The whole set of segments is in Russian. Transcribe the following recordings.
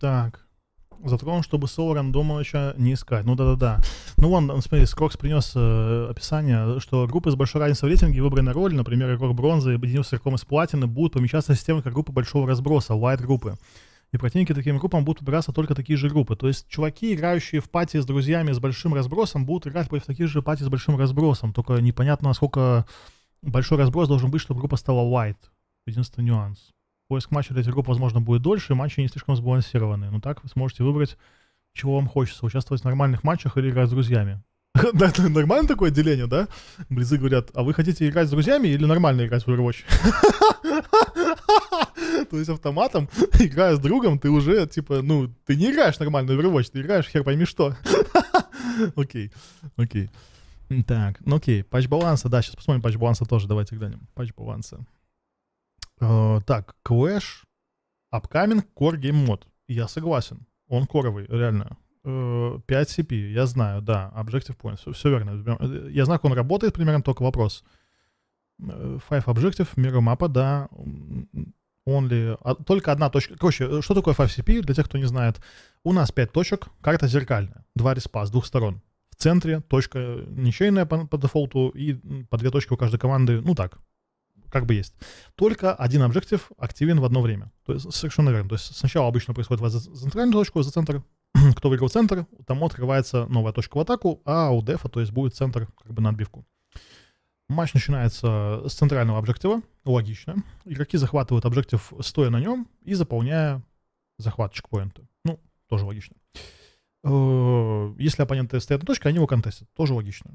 Так. За Затрон, чтобы Соло Рандомовича не искать. Ну да-да-да. Ну вон, смотри, Скрокс принес э, описание, что группы с большой разницей в рейтинге выбраны роли, например, игрок бронзы, объединился игроком из платины, будут помещаться в систему как группы большого разброса, white группы И противники таким группам будут выбираться только такие же группы. То есть чуваки, играющие в пати с друзьями с большим разбросом, будут играть против таких же пати с большим разбросом. Только непонятно, насколько большой разброс должен быть, чтобы группа стала white. Единственный нюанс. Поиск матча для игроков, возможно, будет дольше, и матчи не слишком сбалансированы. Но ну так вы сможете выбрать, чего вам хочется. Участвовать в нормальных матчах или играть с друзьями. Нормально такое деление, да? Близы говорят, а вы хотите играть с друзьями или нормально играть в Overwatch? То есть автоматом, играя с другом, ты уже, типа, ну, ты не играешь нормально в Overwatch, ты играешь хер пойми что. Окей, окей. Так, ну окей, патч баланса, да, сейчас посмотрим патч баланса тоже, давайте глянем. Патч баланса. Э, так, Clash, Upcoming, Core Game Mod. Я согласен. Он коровый, реально. 5 э, CP, я знаю, да, Objective Point, все, все верно. Э, я знаю, как он работает примерно, только вопрос. Five Objective, мира мапа, да, only, а, только одна точка. Короче, что такое 5CP, для тех, кто не знает. У нас 5 точек, карта зеркальная, два респа с двух сторон. В центре точка ничейная по, по дефолту и по две точки у каждой команды, ну так, как бы есть. Только один объектив активен в одно время. То есть совершенно верно. То есть сначала обычно происходит вас за центральную точку, за центр. Кто выиграл центр, там открывается новая точка в атаку, а у дефа, то есть будет центр как бы на отбивку. Матч начинается с центрального объектива, логично. Игроки захватывают объектив, стоя на нем и заполняя захват чекпоинта. Ну, тоже логично. Uh, Э, если оппоненты стоят на точке, они его контестят. Тоже логично.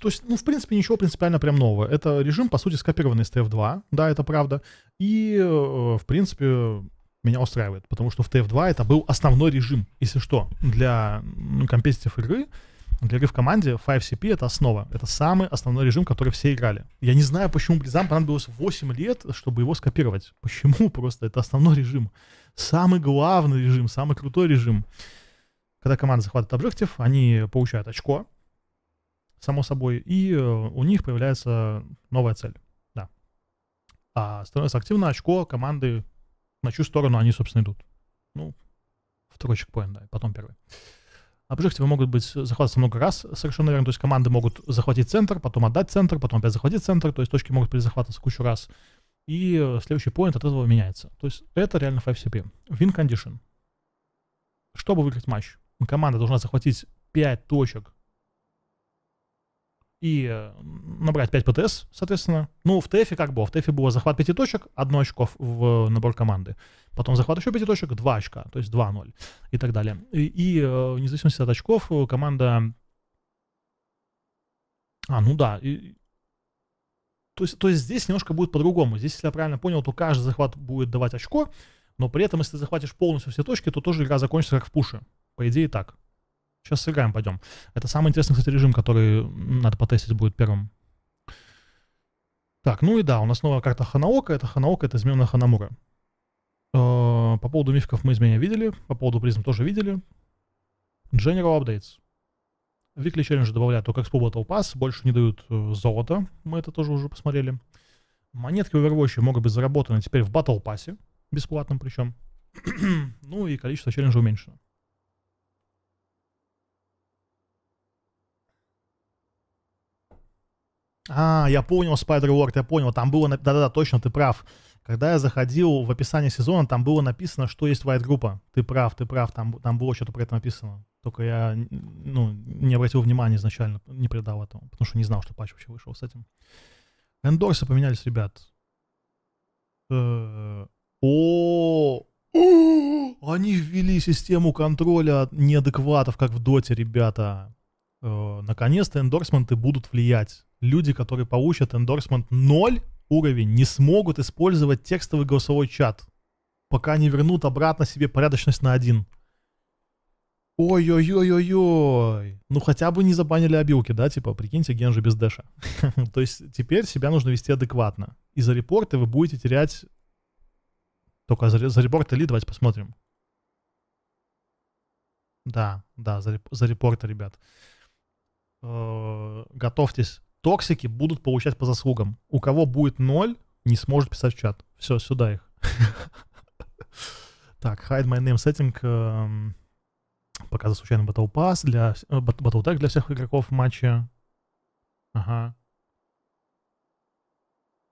То есть, ну, в принципе, ничего принципиально прям нового. Это режим, по сути, скопированный из TF2, да, это правда. И, э, в принципе, меня устраивает, потому что в TF2 это был основной режим, если что, для компетитив игры, для игры в команде 5CP это основа. Это самый основной режим, который все играли. Я не знаю, почему Близам понадобилось 8 лет, чтобы его скопировать. Почему просто? Это основной режим. Самый главный режим, самый крутой режим. Когда команда захватывает объектив, они получают очко, само собой, и э, у них появляется новая цель. Да. А становится активно очко команды, на чью сторону они, собственно, идут. Ну, второй чекпоинт, да, и потом первый. Объективы могут быть э, захватываться много раз, совершенно верно. То есть команды могут захватить центр, потом отдать центр, потом опять захватить центр. То есть точки могут перезахватываться кучу раз. И э, следующий поинт от этого меняется. То есть это реально 5CP. Win condition. Чтобы выиграть матч, команда должна захватить 5 точек и э, набрать 5 ПТС, соответственно. Ну, в ТЭФе как было? В ТЭФе было захват 5 точек, 1 очко в э, набор команды. Потом захват еще 5 точек, 2 очка, то есть 2-0 и так далее. И, и э, вне зависимости от очков команда... А, ну да. И... То, есть, то есть здесь немножко будет по-другому. Здесь, если я правильно понял, то каждый захват будет давать очко, но при этом, если ты захватишь полностью все точки, то тоже игра закончится как в пуше. По идее так. Сейчас сыграем, пойдем. Это самый интересный, кстати, режим, который надо потестить будет первым. Так, ну и да, у нас новая карта Ханаока. Это Ханаока, это измененная Ханамура. Э, по поводу мификов мы изменения видели. По поводу призм тоже видели. General Updates. викли Challenge добавляют только Expo Battle Pass, больше не дают э, золото мы это тоже уже посмотрели. Монетки Overwatch могут быть заработаны теперь в Battle Pass, бесплатном причем. ну и количество челленджа уменьшено. А, я понял Spider-World, я понял. Там было... Да-да-да, точно, ты прав. Когда я заходил в описание сезона, там было написано, что есть white группа. Ты прав, ты прав, там, там было что-то про это написано. Только я ну, не обратил внимания изначально, не придал этому, потому что не знал, что патч вообще вышел с этим. Эндорсы поменялись, ребят. Э, о, они ввели систему контроля неадекватов, как в доте, ребята. Э, наконец-то эндорсменты будут влиять. Люди, которые получат эндорсмент 0 уровень, не смогут использовать текстовый голосовой чат, пока не вернут обратно себе порядочность на один. Ой-ой-ой-ой-ой. Ну хотя бы не забанили обилки, да, типа, прикиньте, Генжи без дэша. То есть теперь себя нужно вести адекватно. И за репорты вы будете терять... Только за, за репорты ли, давайте посмотрим. Да, да, за, реп... за репорты, ребят э, готовьтесь, токсики будут получать по заслугам. У кого будет ноль, не сможет писать в чат. Все, сюда их. Так, hide my name setting эм, показы случайно Battle Pass для э, Battle Tag для всех игроков матча. Ага.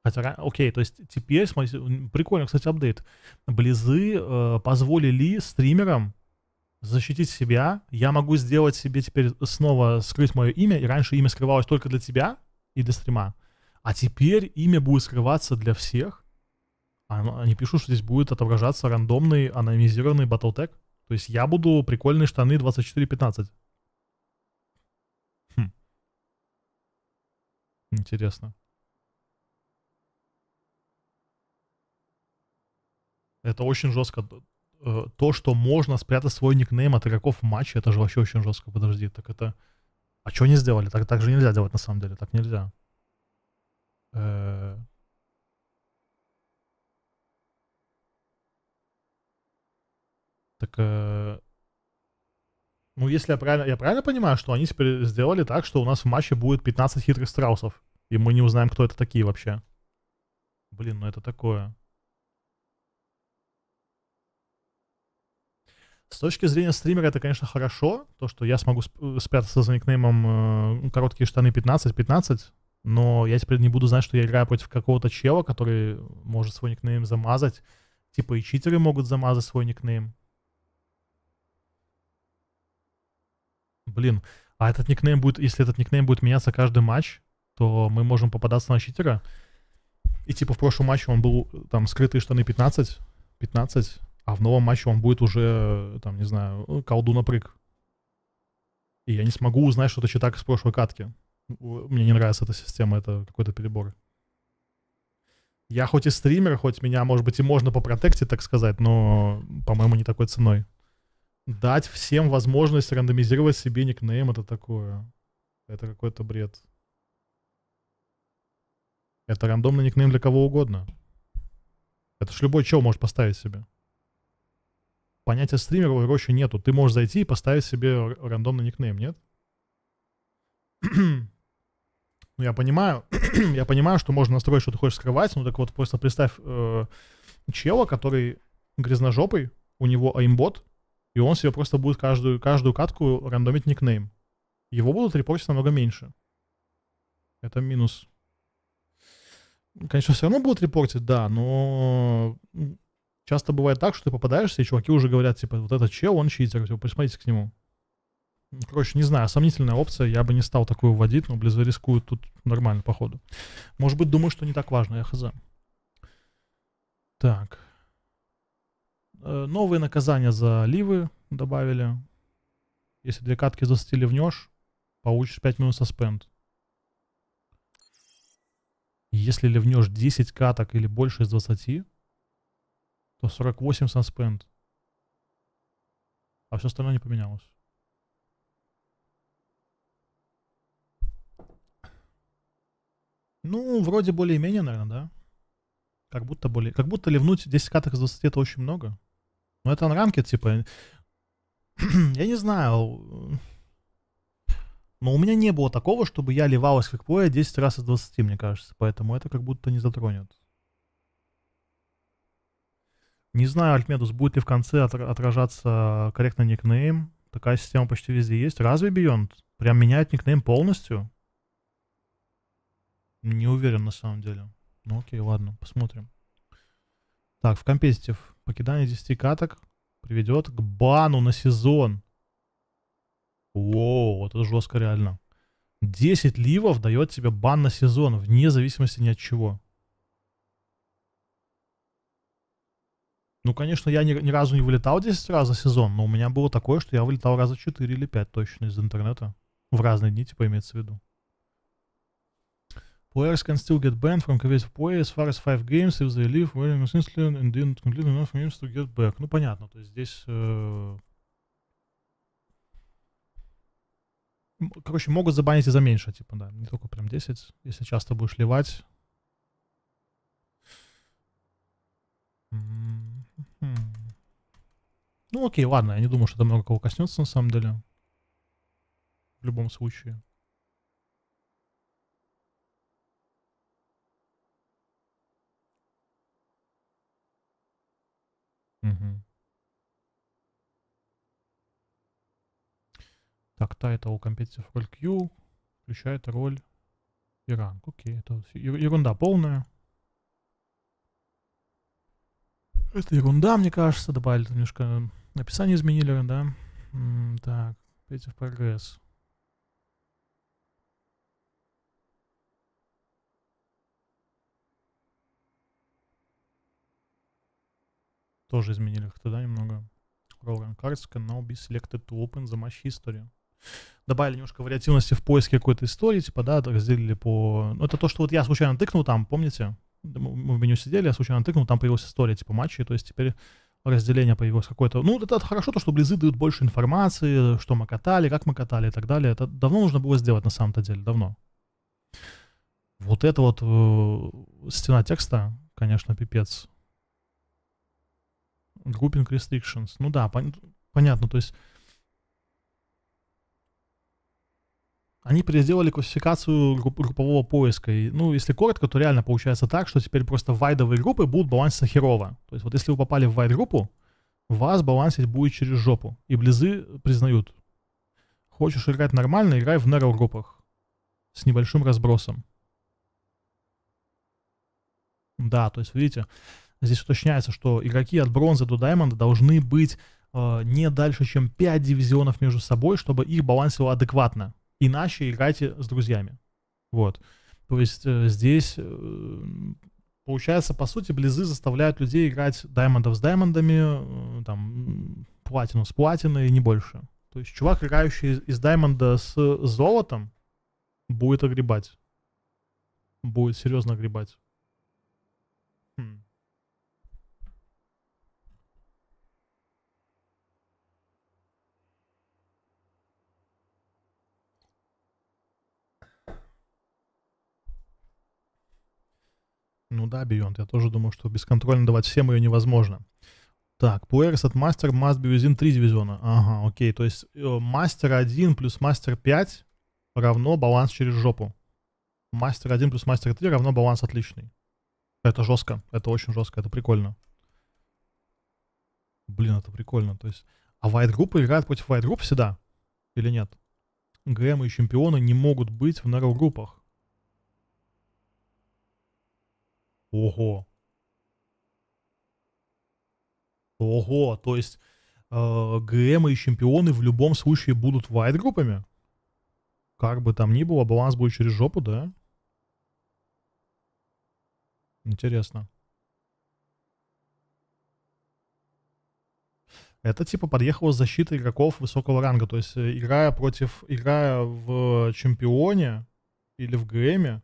Хотя, окей, то есть теперь, смотрите, прикольно, кстати, апдейт. Близы э, позволили стримерам защитить себя. Я могу сделать себе теперь снова скрыть мое имя. И раньше имя скрывалось только для тебя и для стрима. А теперь имя будет скрываться для всех. Они пишут, что здесь будет отображаться рандомный анонимизированный батлтек. То есть я буду прикольные штаны 24-15. Хм. Интересно. Это очень жестко. Э, то, что можно спрятать свой никнейм от игроков в матче, это же вообще очень жестко, подожди, так это... А что они сделали? Так, так же нельзя делать на самом деле, так нельзя. Э, так... Э, ну, если я правильно, я правильно понимаю, что они теперь сделали так, что у нас в матче будет 15 хитрых страусов, и мы не узнаем, кто это такие вообще. Блин, ну это такое. С точки зрения стримера это, конечно, хорошо, то, что я смогу э, спрятаться за никнеймом э, короткие штаны 15-15, но я теперь не буду знать, что я играю против какого-то чела, который может свой никнейм замазать. Типа и читеры могут замазать свой никнейм. Блин, а этот никнейм будет, если этот никнейм будет меняться каждый матч, то мы можем попадаться на читера. И типа в прошлом матче он был э, там скрытые штаны 15, 15, а в новом матче он будет уже, э, там, не знаю, э, колду напрыг. И я не смогу узнать что-то читак из прошлой катки. Мне не нравится эта система, это какой-то перебор. Я хоть и стример, хоть меня, может быть, и можно по протекте, так сказать, но, по-моему, не такой ценой. Дать всем возможность рандомизировать себе никнейм, это такое. Это какой-то бред. Это рандомный никнейм для кого угодно. Это ж любой чел может поставить себе понятия стримера короче, нету. Ты можешь зайти и поставить себе рандомный никнейм, нет? ну, я понимаю, я понимаю, что можно настроить, что ты хочешь скрывать, но так вот просто представь э, чела, который грязножопый, у него аимбот, и он себе просто будет каждую, каждую катку рандомить никнейм. Его будут репортить намного меньше. Это минус. Конечно, все равно будут репортить, да, но часто бывает так, что ты попадаешься, и чуваки уже говорят, типа, вот этот чел, он читер, типа, присмотрите к нему. Ну, короче, не знаю, сомнительная опция, я бы не стал такую вводить, но Blizzard рискует тут нормально, походу. Может быть, думаю, что не так важно, я хз. Так. Э, новые наказания за ливы добавили. Если две катки застили в неж, получишь 5 минут саспенд. Если ливнешь 10 каток или больше из 20, то 148 санспенд, А все остальное не поменялось. Ну, вроде более-менее, наверное, да. Как будто более... Как будто ливнуть 10 каток из 20 это очень много. Но это анранкет, типа... я не знаю. Но у меня не было такого, чтобы я ливалась в квикплея 10 раз из 20, мне кажется. Поэтому это как будто не затронет. Не знаю, Альтмедус, будет ли в конце отражаться корректно никнейм. Такая система почти везде есть. Разве Beyond прям меняет никнейм полностью? Не уверен на самом деле. Ну окей, ладно, посмотрим. Так, в компетитив. Покидание 10 каток приведет к бану на сезон. Воу, это жестко реально. 10 ливов дает тебе бан на сезон, вне зависимости ни от чего. Ну, конечно, я ни, ни разу не вылетал 10 раз за сезон, но у меня было такое, что я вылетал раза 4 или 5 точно из интернета. В разные дни, типа, имеется в виду. Players can still get banned from creative play as far as 5 games if they leave well consistently and didn't complete enough games to get back. Ну, понятно, то есть здесь... Э... Короче, могут забанить и за меньше, типа, да. Не только прям 10, если часто будешь ливать. Ну окей, ладно, я не думаю, что это много кого коснется на самом деле. В любом случае. Угу. Так, title competitive role Q включает роль Иран. Окей, это ерунда полная. Это ерунда, мне кажется, добавили немножко Описание изменили, да? М так, Петя в прогресс. Тоже изменили как-то, да, немного. Roll cards can now be selected to open the match history добавили немножко вариативности в поиске какой-то истории, типа, да, разделили по... Ну, это то, что вот я случайно тыкнул там, помните? Мы в меню сидели, я случайно тыкнул, там появилась история, типа, матчи, то есть теперь разделение появилось какое-то. Ну, это, хорошо, то, что близы дают больше информации, что мы катали, как мы катали и так далее. Это давно нужно было сделать на самом-то деле, давно. Вот это вот э, стена текста, конечно, пипец. Grouping restrictions. Ну да, пон- понятно, то есть они переделали классификацию групп, группового поиска. И, ну, если коротко, то реально получается так, что теперь просто вайдовые группы будут баланситься херово. То есть вот если вы попали в вайд-группу, вас балансить будет через жопу. И близы признают. Хочешь играть нормально, играй в narrow группах. С небольшим разбросом. Да, то есть видите, здесь уточняется, что игроки от бронзы до даймонда должны быть э, не дальше, чем 5 дивизионов между собой, чтобы их балансило адекватно иначе играйте с друзьями. Вот. То есть э, здесь э, получается, по сути, близы заставляют людей играть даймондов с даймондами, э, там, платину с платиной и не больше. То есть чувак, играющий из даймонда с золотом, будет огребать. Будет серьезно огребать. Ну да, Beyond, я тоже думал, что бесконтрольно давать всем ее невозможно. Так, Пуэрс от мастер must be within 3 дивизиона. Ага, окей, то есть э, мастер 1 плюс мастер 5 равно баланс через жопу. Мастер 1 плюс мастер 3 равно баланс отличный. Это жестко, это очень жестко, это прикольно. Блин, это прикольно. То есть, а White Group играет против White Group всегда? Или нет? ГМ и чемпионы не могут быть в нарл группах. Ого. Ого, то есть э, ГМ и чемпионы в любом случае будут вайт-группами? Как бы там ни было, баланс будет через жопу, да? Интересно. Это типа подъехала защита игроков высокого ранга. То есть э, играя против, играя в чемпионе или в ГМе,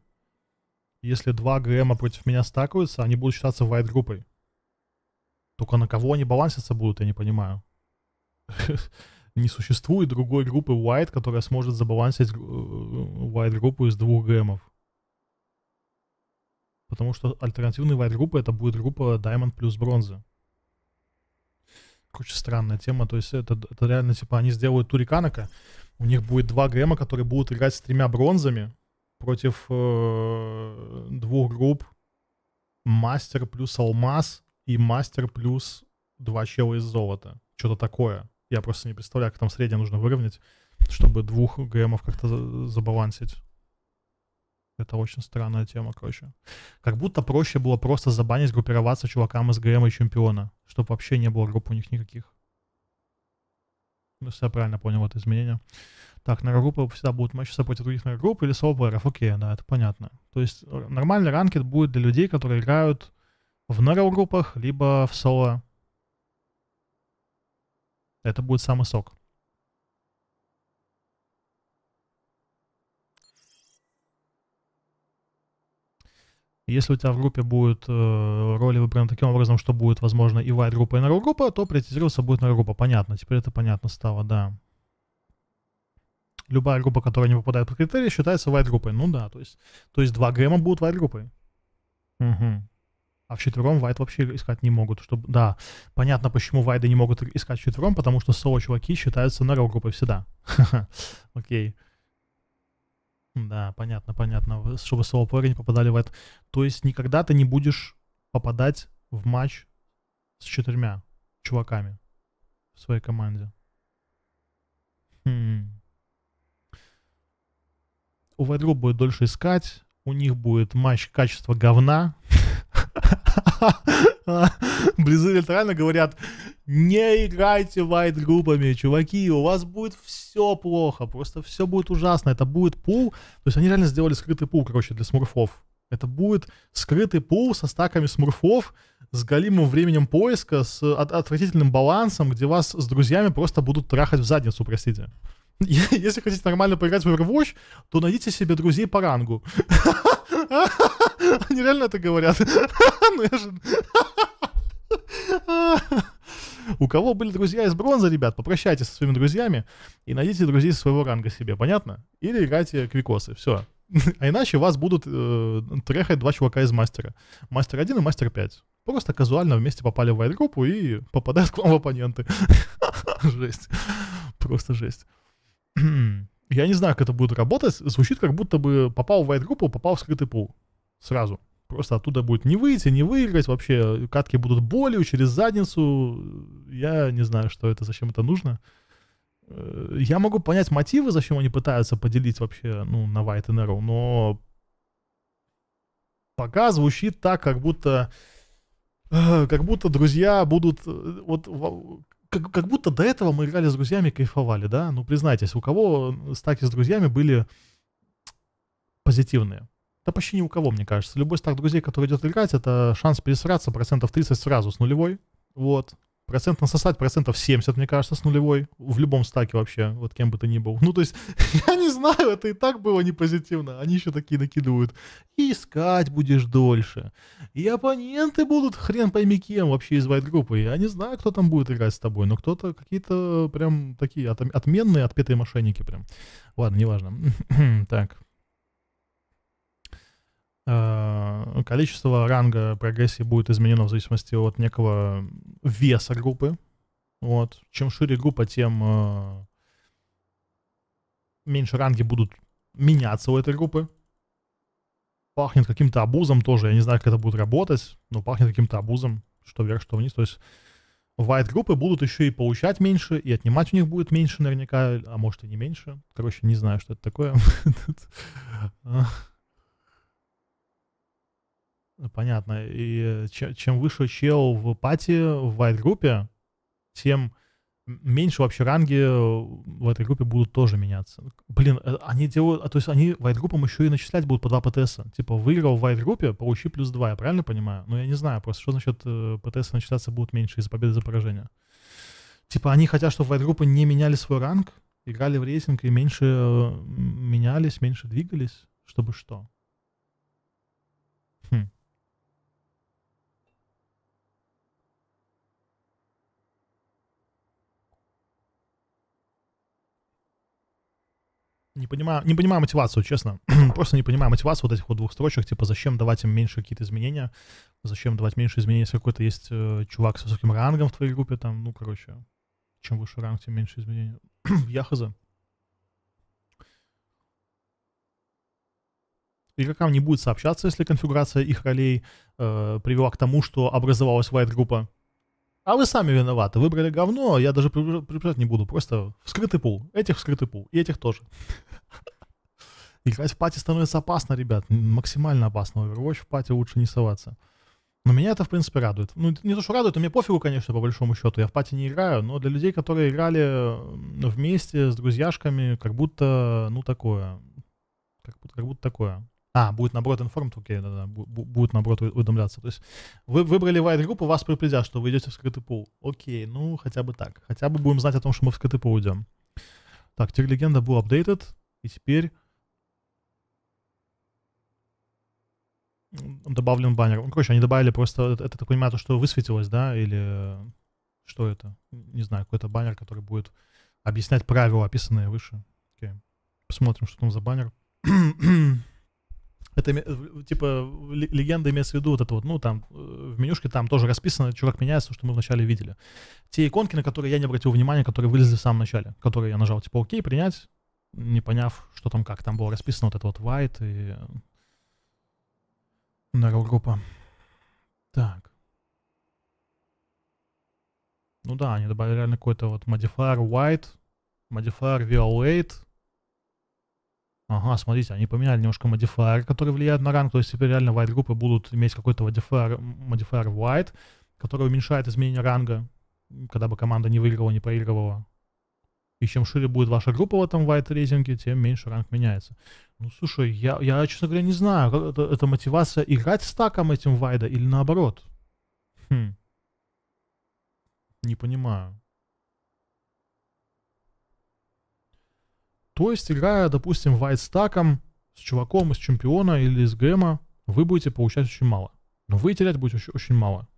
если два ГМа против меня стакаются, они будут считаться вайт-группой. Только на кого они баланситься будут, я не понимаю. Не существует другой группы white, которая сможет забалансить э, white-группу из двух ГМов. Потому что альтернативной white-группы это будет группа Diamond плюс бронза. Короче, странная тема. То есть это, это реально, типа, они сделают Туриканака, у них будет два ГМа, которые будут играть с тремя бронзами, против э, двух групп мастер плюс алмаз и мастер плюс два чела из золота. Что-то такое. Я просто не представляю, как там среднее нужно выровнять, чтобы двух гемов как-то забалансить. Это очень странная тема, короче. Как будто проще было просто забанить, группироваться чувакам из ГМ и чемпиона, чтобы вообще не было групп у них никаких. Если ну, я правильно понял это изменение так, нагруппы всегда будут мочиться против других нагрупп или соло Окей, да, это понятно. То есть э, нормальный ранкет будет для людей, которые играют в нерл-группах, либо в соло. Это будет самый сок. Если у тебя в группе будет э, роли выбраны таким образом, что будет, возможно, и вайт-группа, и нрл-группа, то приоритизироваться будет нрл-группа. Понятно, теперь это понятно стало, да любая группа, которая не попадает под критерии, считается white группой. Ну да, то есть, то есть два грэма будут white группой. Угу. А в четвером Вайт вообще искать не могут. Чтобы, да, понятно, почему Вайды не могут искать в четвером, потому что соло чуваки считаются на группой всегда. Окей. Да, понятно, понятно. Чтобы соло плееры не попадали в это. То есть никогда ты не будешь попадать в матч с четырьмя чуваками в своей команде. Хм у Варю будет дольше искать, у них будет матч качества говна. Близы литерально говорят, не играйте вайт-группами, чуваки, у вас будет все плохо, просто все будет ужасно, это будет пул, то есть они реально сделали скрытый пул, короче, для смурфов. Это будет скрытый пул со стаками смурфов, с галимым временем поиска, с отвратительным балансом, где вас с друзьями просто будут трахать в задницу, простите. Если хотите нормально поиграть в Overwatch, то найдите себе друзей по рангу. Они реально это говорят. Ну, У кого были друзья из бронзы, ребят, попрощайтесь со своими друзьями и найдите друзей своего ранга себе, понятно? Или играйте квикосы, все. А иначе вас будут э, трехать два чувака из мастера. Мастер 1 и мастер 5. Просто казуально вместе попали в вайт-группу и попадают к вам в оппоненты. Жесть. Просто жесть. Я не знаю, как это будет работать. Звучит, как будто бы попал в вайт-группу, попал в скрытый пул. Сразу. Просто оттуда будет не выйти, не выиграть. Вообще катки будут болью через задницу. Я не знаю, что это, зачем это нужно. Э, я могу понять мотивы, зачем они пытаются поделить вообще ну, на White и Narrow, но пока звучит так, как будто э, как будто друзья будут э, вот как, как будто до этого мы играли с друзьями, кайфовали, да? Ну, признайтесь, у кого э, стаки с друзьями были позитивные? Да почти ни у кого, мне кажется. Любой стак друзей, который идет играть, это шанс пересраться процентов 30 сразу с нулевой. Вот процент насосать процентов 70, мне кажется, с нулевой. В любом стаке вообще, вот кем бы ты ни был. Ну, то есть, я не знаю, это и так было не позитивно. Они еще такие накидывают. искать будешь дольше. И оппоненты будут хрен пойми кем вообще из вайт-группы. Я не знаю, кто там будет играть с тобой, но кто-то какие-то прям такие отменные, отпетые мошенники прям. Ладно, неважно. так. Э, количество ранга прогрессии будет изменено в зависимости от некого веса группы. Вот. Чем шире группа, тем э, меньше ранги будут меняться у этой группы. Пахнет каким-то абузом тоже. Я не знаю, как это будет работать, но пахнет каким-то абузом, что вверх, что вниз. То есть white группы будут еще и получать меньше, и отнимать у них будет меньше наверняка, а может и не меньше. Короче, не знаю, что это такое. Ну, понятно. И чем, выше чел в пати, в вайт-группе, тем меньше вообще ранги в этой группе будут тоже меняться. Блин, э, они делают... То есть они вайт-группам еще и начислять будут по 2 ПТС. Типа, выиграл в вайт-группе, получи плюс 2, я правильно понимаю? Ну, я не знаю просто, что значит э, ПТС начисляться будут меньше из-за победы, за поражение. Типа, они хотят, чтобы вайт-группы не меняли свой ранг, играли в рейтинг и меньше э, менялись, меньше двигались, чтобы что? не понимаю, не понимаю мотивацию, честно. Просто не понимаю мотивацию вот этих вот двух строчек, типа, зачем давать им меньше какие-то изменения, зачем давать меньше изменений, если какой-то есть э, чувак с высоким рангом в твоей группе, там, ну, короче, чем выше ранг, тем меньше изменений. Яхаза. Игрокам не будет сообщаться, если конфигурация их ролей э, привела к тому, что образовалась white-группа. А вы сами виноваты. Выбрали говно, я даже приближать не буду. Просто вскрытый пул. Этих вскрытый пул. И этих тоже. Играть в пати становится опасно, ребят. Максимально опасно. В Overwatch в пати лучше не соваться. Но меня это, в принципе, радует. Ну, не то, что радует, а мне пофигу, конечно, по большому счету. Я в пати не играю, но для людей, которые играли вместе с друзьяшками, как будто, ну, такое. Как, будто, как будто такое. А, будет наоборот informed, окей, да, да, будет наоборот уведомляться. То есть вы выбрали white группу, вас предупредят, что вы идете в скрытый пул. Окей, ну хотя бы так. Хотя бы будем знать о том, что мы в скрытый пул идем. Так, теперь легенда был апдейтед, и теперь добавлен баннер. Ну, короче, они добавили просто, э, это, это так понимаю, то, что высветилось, да, или что это? Не знаю, какой-то баннер, который будет объяснять правила, описанные выше. Окей. Посмотрим, что там за баннер. это, типа, легенда имеется в виду вот это вот, ну, там, э, в менюшке там тоже расписано, чувак меняется, что мы вначале видели. Те иконки, на которые я не обратил внимания, которые вылезли в самом начале, которые я нажал, типа, окей, принять, не поняв, что там как. Там было расписано вот это вот white и э, narrow группа. Так. Ну да, они добавили реально какой-то вот modifier white, modifier violate, Ага, смотрите, они поменяли немножко модифайер, который влияет на ранг, то есть теперь реально white группы будут иметь какой-то модифайер, модифайер white, который уменьшает изменение ранга, когда бы команда не выигрывала, не проигрывала. И чем шире будет ваша группа в этом white рейтинге, тем меньше ранг меняется. Ну, слушай, я, я честно говоря, не знаю, э, это, это мотивация играть стаком этим вайда или наоборот? Хм. Не понимаю. То есть, играя, допустим, вайтстаком с чуваком из чемпиона или из гэма, вы будете получать очень мало. Но вы терять будете очень, очень мало.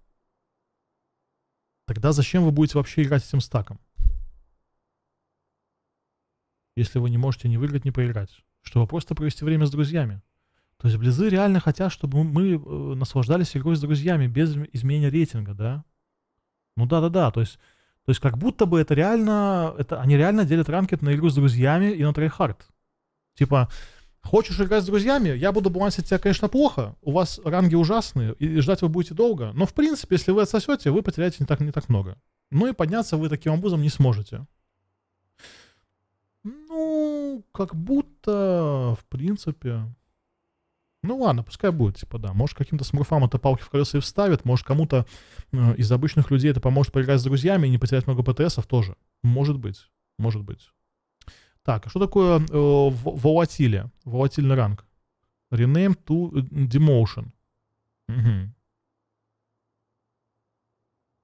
Тогда зачем вы будете вообще играть этим стаком? Если вы не можете ни выиграть, ни проиграть. Чтобы просто провести время с друзьями. То есть близы реально хотят, чтобы мы э, наслаждались игрой с друзьями без изменения рейтинга, да? Ну да-да-да, то есть то есть как будто бы это реально, это, они реально делят ранкет на игру с друзьями и на трейхард. Типа, хочешь играть с друзьями, я буду балансить тебя, конечно, плохо, у вас ранги ужасные, и ждать вы будете долго, но в принципе, если вы отсосете, вы потеряете не так, не так много. Ну и подняться вы таким образом не сможете. Ну, как будто, в принципе, ну ладно, пускай будет, типа, да. Может, каким-то смурфам это палки в колеса и вставят, может, кому-то э, из обычных людей это поможет поиграть с друзьями и не потерять много ПТСов тоже. Может быть, может быть. Так, а что такое э, волатилия? Волатильный ранг. Rename to э, demotion. Угу.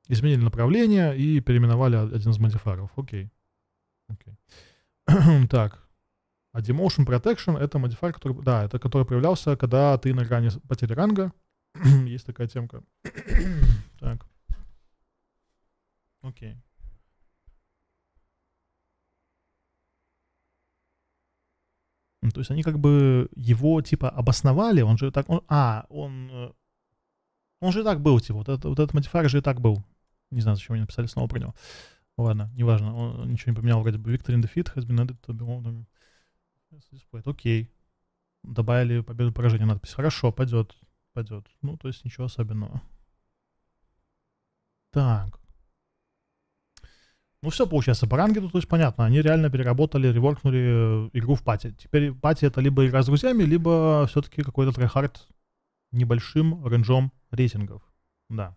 Изменили направление и переименовали один из модифаров. Окей. Окей. так, а Demotion Protection — это модифайер, который, да, это который проявлялся, когда ты на грани потери ранга. Есть такая темка. так. Окей. Ну, то есть они как бы его типа обосновали, он же так, он, а, он, э, он же и так был, типа, вот, это, вот этот модифайер же и так был. Не знаю, зачем они написали снова про него. Ладно, неважно, он ничего не поменял, вроде бы Victory in defeat has been added to the Дисплей. Окей. Добавили победу поражение надпись. Хорошо, пойдет. Пойдет. Ну, то есть ничего особенного. Так. Ну все получается, по тут, то есть понятно, они реально переработали, реворкнули э, игру в пати. Теперь пати это либо игра с друзьями, либо все-таки какой-то трехард небольшим рейнджом рейтингов. Да.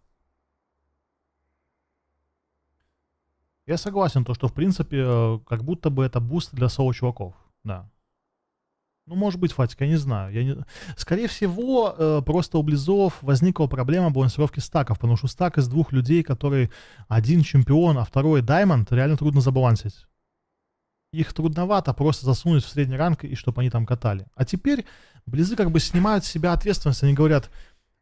Я согласен, то что в принципе э, как будто бы это буст для соло чуваков. Да. Ну, может быть, Фатик, я не знаю. Я не... Скорее всего, э, просто у Близов возникла проблема балансировки стаков, потому что стак из двух людей, которые один чемпион, а второй даймонд, реально трудно забалансить. Их трудновато просто засунуть в средний ранг и чтобы они там катали. А теперь Близы как бы снимают с себя ответственность. Они говорят,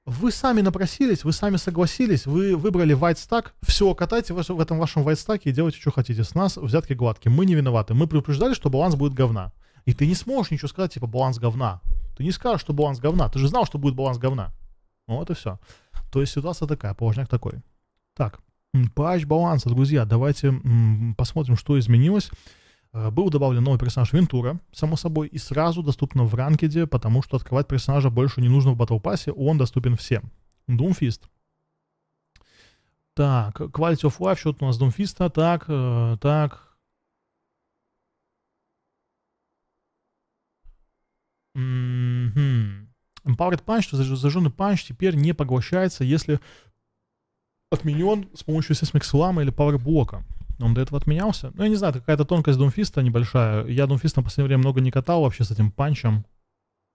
вы сами напросились, вы сами согласились, вы выбрали white stack, все, катайте в этом вашем white stack и делайте, что хотите. С нас взятки гладкие, мы не виноваты. Мы предупреждали, что баланс будет говна. И ты не сможешь ничего сказать, типа, баланс говна. Ты не скажешь, что баланс говна. Ты же знал, что будет баланс говна. Ну, вот и все. То есть ситуация такая, положняк такой. Так, PH баланса, друзья, давайте посмотрим, что изменилось. Э, был добавлен новый персонаж Вентура, само собой, и сразу доступно в ранкеде, потому что открывать персонажа больше не нужно в батл пассе, он доступен всем. Думфист. Так, Quality of Life, счет у нас Думфиста, так, э, так, Mm-hmm. Empowered Punch, то зажженный панч теперь не поглощается, если отменен с помощью Сейсмик Слама или Пауэрблока. Он до этого отменялся. Ну, я не знаю, это какая-то тонкость Думфиста небольшая. Я Думфиста в последнее время много не катал вообще с этим панчем.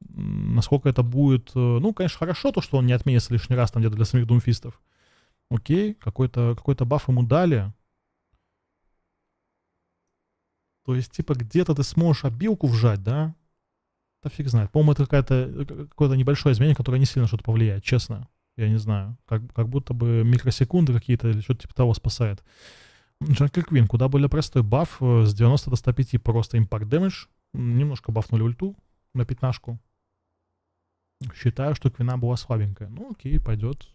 Насколько это будет... Э, ну, конечно, хорошо то, что он не отменится лишний раз там где-то для самих Думфистов. Окей, какой-то какой баф ему дали. То есть, типа, где-то ты сможешь обилку вжать, да? Да фиг знает. По-моему, это какая-то, э, какое-то небольшое изменение, которое не сильно что-то повлияет, честно. Я не знаю. Как, как будто бы микросекунды какие-то или что-то типа того спасает. Джанкер Квин, куда более простой баф э, с 90 до 105 просто импакт дэмэдж. Немножко бафнули ульту на пятнашку. Считаю, что Квина была слабенькая. Ну окей, пойдет.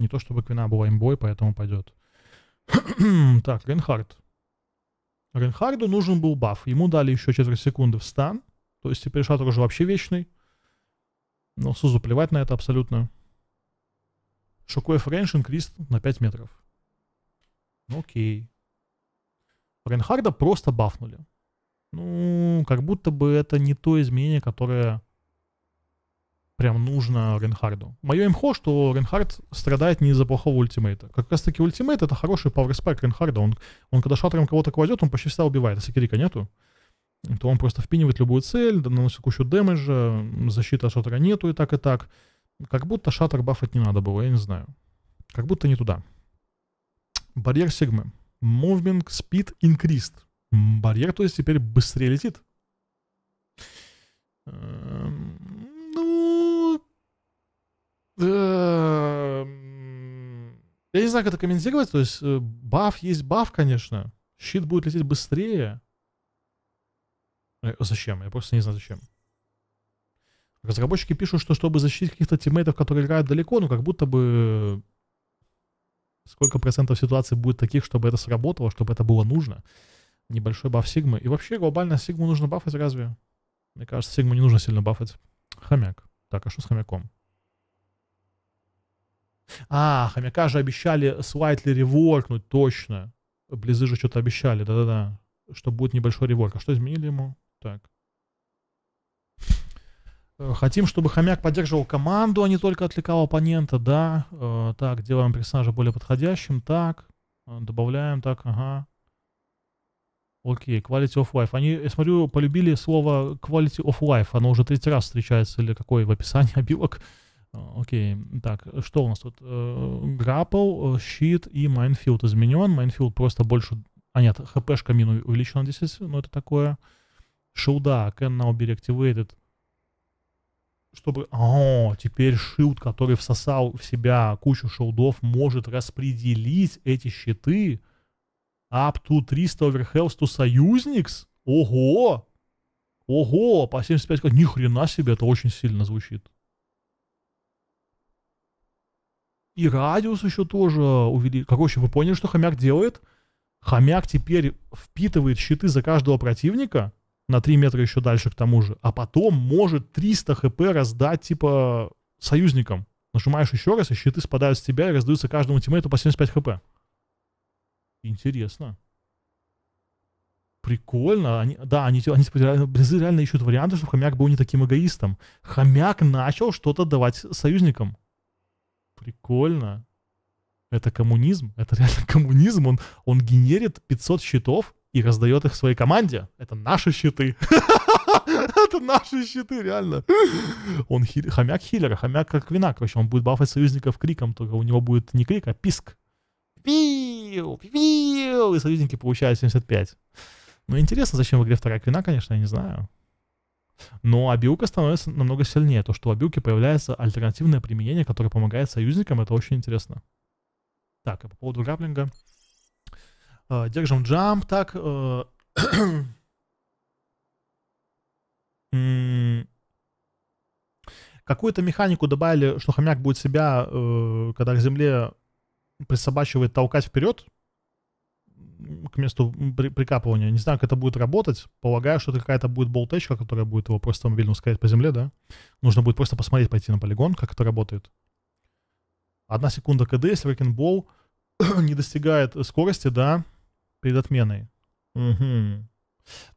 Не то чтобы Квина была имбой, поэтому пойдет. так, Ренхард. Ренхарду нужен был баф. Ему дали еще четверть секунды в стан. То есть теперь шаттер уже вообще вечный. Но Сузу плевать на это абсолютно. Шокуев рейндж инкрист на 5 метров. Ну, окей. Ренхарда просто бафнули. Ну, как будто бы это не то изменение, которое прям нужно Ренхарду. Мое имхо, что Ренхард страдает не из-за плохого ультимейта. Как раз таки ультимейт это хороший пауэрспайк Ренхарда. Он, он когда шатром кого-то кладет, он почти всегда убивает, а секрика нету то он просто впинивает любую цель, наносит кучу дэмэджа, защиты от шаттера нету и так, и так. Как будто шаттер бафать не надо было, я не знаю. Как будто не туда. Барьер Сигмы. Moving Speed Increased. Барьер, то есть, теперь быстрее летит. Эм, ну... Эм, я не знаю, как это комментировать. То есть, э, баф есть баф, конечно. Щит будет лететь быстрее. Э, зачем? Я просто не знаю, зачем. Разработчики пишут, что чтобы защитить каких-то тиммейтов, которые играют далеко, ну как будто бы э, сколько процентов ситуаций будет таких, чтобы это сработало, чтобы это было нужно. Небольшой баф Сигмы. И вообще глобально Сигму нужно бафать разве? Мне кажется, Сигму не нужно сильно бафать. Хомяк. Так, а что с хомяком? А, хомяка же обещали слайтли реворкнуть, точно. Близы же что-то обещали, да-да-да. Что будет небольшой реворк. А что изменили ему? Так. Э, хотим, чтобы хомяк поддерживал команду, а не только отвлекал оппонента, да. Э, так, делаем персонажа более подходящим, так. Э, добавляем, так, ага. Окей, quality of life. Они, я смотрю, полюбили слово quality of life. Оно уже третий раз встречается, или какой в описании обилок. Окей, так, что у нас тут? Grapple, щит и майнфилд изменен. Майнфилд просто больше... А нет, хпшка мин увеличена 10, но ну, это такое. Шилда can now be reactivated. Чтобы... О, теперь шилд, который всосал в себя кучу шилдов, может распределить эти щиты up to 300 overhealth to союзникс? Ого! Ого, по 75 как ни хрена себе, это очень сильно звучит. И радиус еще тоже увеличил. Короче, вы поняли, что хомяк делает? Хомяк теперь впитывает щиты за каждого противника, на 3 метра еще дальше к тому же, а потом может 300 хп раздать, типа, союзникам. Нажимаешь еще раз, и щиты спадают с тебя и раздаются каждому тиммейту по 75 хп. Интересно. Прикольно. Они, да, они, они близы реально ищут варианты, чтобы хомяк был не таким эгоистом. Хомяк начал что-то давать союзникам. Прикольно. Это коммунизм. Это реально коммунизм. Он, он генерит 500 щитов и раздает их своей команде. Это наши щиты. Это наши щиты, реально. Он хомяк хилера, хомяк как вина. Короче, он будет бафать союзников криком, только у него будет не крик, а писк. Пиу, пиу, и союзники получают 75. Ну, интересно, зачем в игре вторая квина, конечно, я не знаю. Но обилка становится намного сильнее. То, что у обилки появляется альтернативное применение, которое помогает союзникам, это очень интересно. Так, и а по поводу граблинга... Э, держим джамп так. Э, какую-то механику добавили, что хомяк будет себя, э, когда к земле присобачивает, толкать вперед к месту при прикапывания. Не знаю, как это будет работать. Полагаю, что это какая-то будет болтечка, которая будет его просто мобильно ускорять по земле, да? Нужно будет просто посмотреть, пойти на полигон, как это работает. Одна секунда КД, если рекенбол не достигает скорости, да, перед отменой. Угу.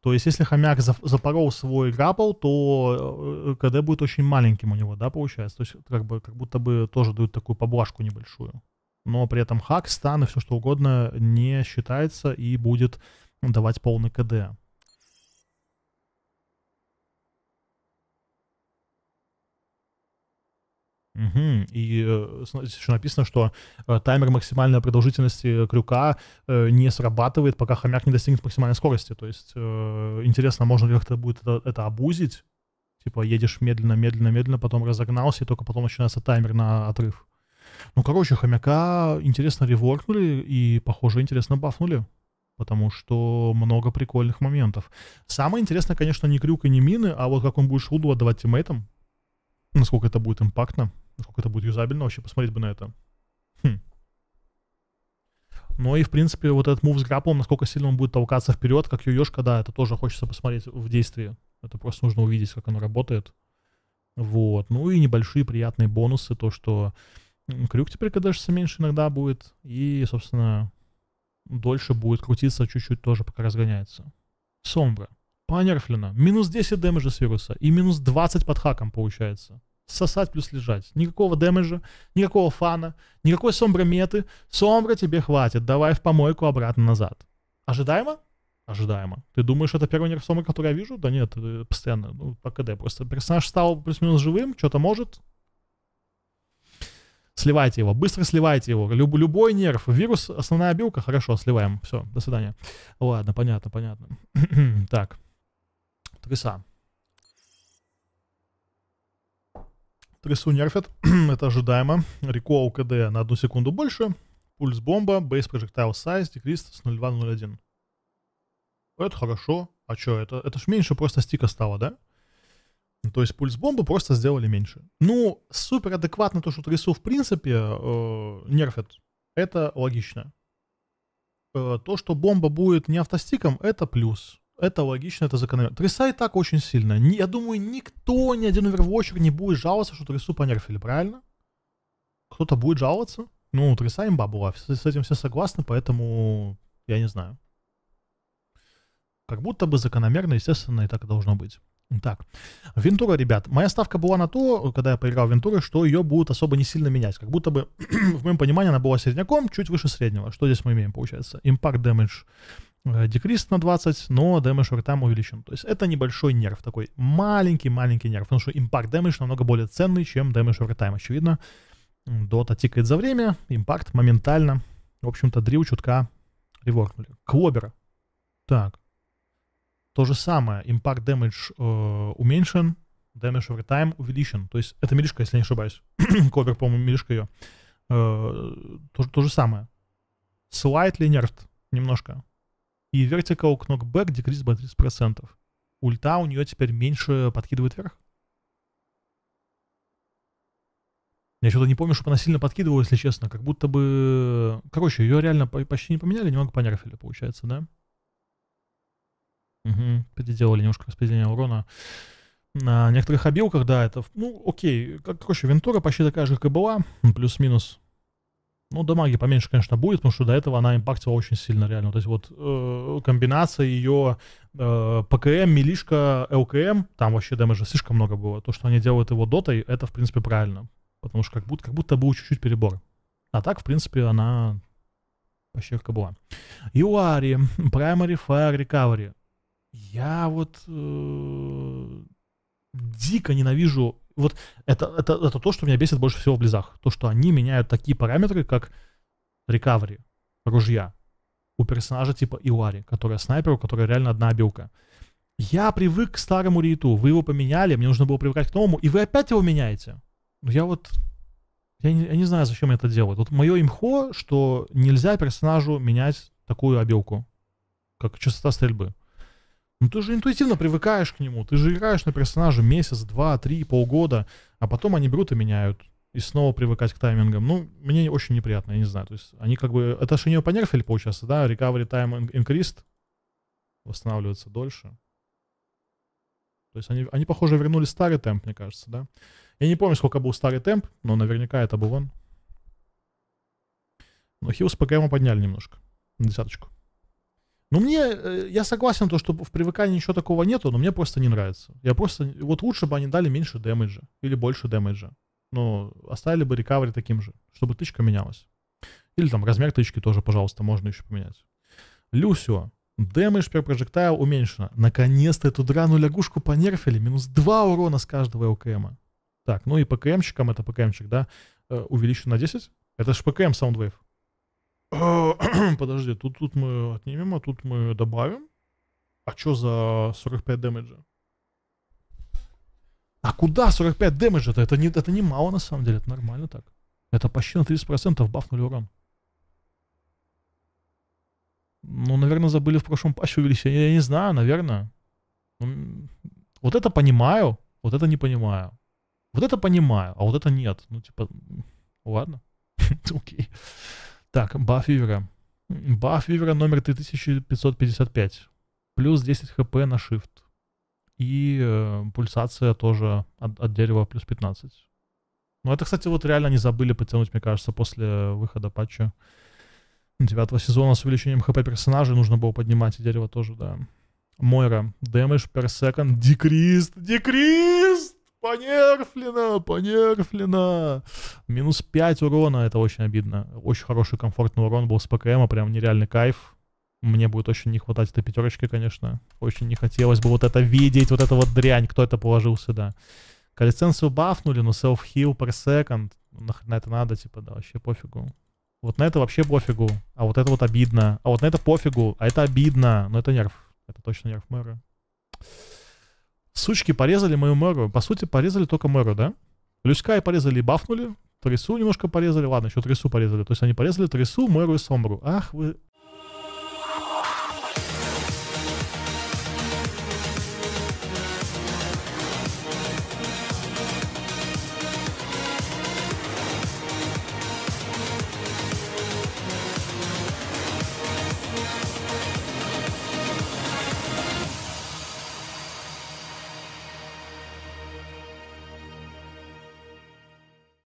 То есть, если хомяк запорол свой граппл, то э, КД будет очень маленьким у него, да, получается? То есть, как, бы, как будто бы тоже дают такую поблажку небольшую. Но при этом хак, стан и все что угодно не считается и будет давать полный КД. Угу. И э, еще написано, что э, таймер максимальной продолжительности крюка э, не срабатывает, пока хомяк не достигнет максимальной скорости. То есть э, интересно, можно ли как-то будет это, это обузить? Типа едешь медленно, медленно, медленно, потом разогнался, и только потом начинается таймер на отрыв. Ну, короче, хомяка интересно реворкнули и, похоже, интересно бафнули. Потому что много прикольных моментов. Самое интересное, конечно, не крюк и не мины, а вот как он будет шуду отдавать тиммейтам. Насколько это будет импактно. Насколько это будет юзабельно, вообще посмотреть бы на это. Хм. Ну и, в принципе, вот этот мув с граплом, насколько сильно он будет толкаться вперед, как юешка, да, это тоже хочется посмотреть в действии. Это просто нужно увидеть, как оно работает. Вот. Ну и небольшие приятные бонусы, то, что крюк теперь кадешится меньше иногда будет, и, собственно, дольше будет крутиться чуть-чуть тоже, пока разгоняется. Сомбра. Понерфлено. Минус 10 дэмэджа с вируса и минус 20 под хаком получается сосать плюс лежать. Никакого дэмэджа, никакого фана, никакой сомброметы. Сомбра тебе хватит, давай в помойку обратно назад. Ожидаемо? Ожидаемо. Ты думаешь, это первый нерв сомбра, который я вижу? Да нет, постоянно, ну, по КД. Просто персонаж стал плюс-минус живым, что-то может, сливайте его, быстро сливайте его. Люб, любой нерв, вирус, основная обилка, хорошо, сливаем. Все, до свидания. Ладно, понятно, понятно. так, тряса. Трясу нерфят, это ожидаемо. Реко КД на одну секунду больше. Пульс бомба, бейс projectile size, декрист с 0.2.0.1. Это хорошо. А что это? Это ж меньше просто стика стало, да? То есть пульс бомбы просто сделали меньше. Ну, супер адекватно то, что трясу в принципе, э, нерфят. Это логично. Э, то, что бомба будет не автостиком, это плюс. Это логично, это закономерно. Треса и так очень сильно. Я думаю, никто, ни один овервочер не будет жаловаться, что трясу понерфили, правильно? Кто-то будет жаловаться? Ну, треса имба была. С этим все согласны, поэтому я не знаю. Как будто бы закономерно, естественно, и так и должно быть. Так, Вентура, ребят, моя ставка была на то, когда я поиграл в Вентуры, что ее будут особо не сильно менять. Как будто бы, в моем понимании, она была средняком, чуть выше среднего. Что здесь мы имеем, получается? импакт, Damage Э, декрис на 20, но дэмэдж там увеличен. То есть это небольшой нерв, такой маленький-маленький нерв, потому что импакт дэмэдж намного более ценный, чем дэмэдж овертайм, очевидно. Дота тикает за время, импакт моментально. В общем-то, дрил чутка реворкнули. Клобера. Так. То же самое. Импакт дэмэдж э, уменьшен, дэмэдж овертайм увеличен. То есть это милишка, если я не ошибаюсь. Клобер, по-моему, милишка ее. Э, то, то же самое. Slightly nerfed немножко и Vertical Knockback декрис by 30%. Ульта у нее теперь меньше подкидывает вверх. Я что-то не помню, чтобы она сильно подкидывала, если честно. Как будто бы... Короче, ее реально почти не поменяли, немного понерфили, получается, да? Угу, переделали немножко распределение урона. На некоторых обилках, да, это... Ну, окей. как Короче, Вентура почти такая же, как и была. Плюс-минус. Ну, дамаги поменьше, конечно, будет, потому что до этого она импактила очень сильно, реально. То есть вот э, комбинация ее э, ПКМ, милишка, ЛКМ, там вообще дэмэджа слишком много было. То, что они делают его дотой, это, в принципе, правильно. Потому что как будто, как будто был чуть-чуть перебор. А так, в принципе, она вообще как была. Юари, Primary Fire Recovery. Я вот э, дико ненавижу вот это, это, это то, что меня бесит больше всего в близах. То, что они меняют такие параметры, как рекавери, ружья у персонажа типа Иуари, которая снайпер, у которой реально одна обилка. Я привык к старому риту, вы его поменяли, мне нужно было привыкать к новому, и вы опять его меняете. Ну я вот... Я не, я не знаю, зачем это делают. Вот мое имхо, что нельзя персонажу менять такую обилку, как частота стрельбы. Ну ты же интуитивно привыкаешь к нему, ты же играешь на персонаже месяц, два, три, полгода, а потом они берут и меняют. И снова привыкать к таймингам. Ну, мне очень неприятно, я не знаю. То есть они как бы... Это же не понерфили получается, да? Recovery time increased. Восстанавливается дольше. То есть они, они, похоже, вернули старый темп, мне кажется, да? Я не помню, сколько был старый темп, но наверняка это был он. Но Хилс ПКМ подняли немножко. На десяточку. Ну, мне, э, я согласен, то, что в привыкании ничего такого нету, но мне просто не нравится. Я просто, вот лучше бы они дали меньше дэмэджа или больше дэмэджа. Ну, оставили бы рекавери таким же, чтобы тычка менялась. Или там размер тычки тоже, пожалуйста, можно еще поменять. Люсио. Дэмэдж per projectile уменьшено. Наконец-то эту драную лягушку понерфили. Минус 2 урона с каждого ЛКМа. Так, ну и ПКМщикам, это ПКМчик, да, э, увеличен на 10. Это же ПКМ Soundwave. Э, подожди, тут, тут мы отнимем, а тут мы добавим. А чё за 45 дэмэджа? А куда 45 дэмэджа-то? Это не, это не мало на самом деле, это нормально так. Это почти на 30% бафнули урон. Ну, наверное, забыли в прошлом патче увеличение. Я не знаю, наверное. Ну, вот это понимаю, вот это не понимаю. Вот это понимаю, а вот это нет. Ну, типа, ладно. Окей. okay. Так, баф Вивера. Баф Вивера номер 3555. Плюс 10 хп на shift. И э, пульсация тоже от, от дерева плюс 15. Ну, это, кстати, вот реально не забыли потянуть, мне кажется, после выхода патча девятого сезона с увеличением хп персонажей нужно было поднимать и дерево тоже, да. Мойра. Damage per second. Decreased. Decreased! Понерфлено, понерфлено. Минус 5 урона, это очень обидно. Очень хороший комфортный урон был с ПКМ, а прям нереальный кайф. Мне будет очень не хватать этой пятерочки, конечно. Очень не хотелось бы вот это видеть, вот это вот дрянь, кто это положил сюда. Калисценцию бафнули, но self-heal per second. Нахрена это надо, типа, да, вообще пофигу. Вот на это вообще пофигу, а вот это вот обидно. А вот на это пофигу, а это обидно. Но это нерв, это точно нерв мэра. Сучки порезали мою мэру. По сути, порезали только мэру, да? Люська порезали и бафнули. Трясу немножко порезали. Ладно, еще трясу порезали. То есть они порезали трясу, мэру и сомбру. Ах вы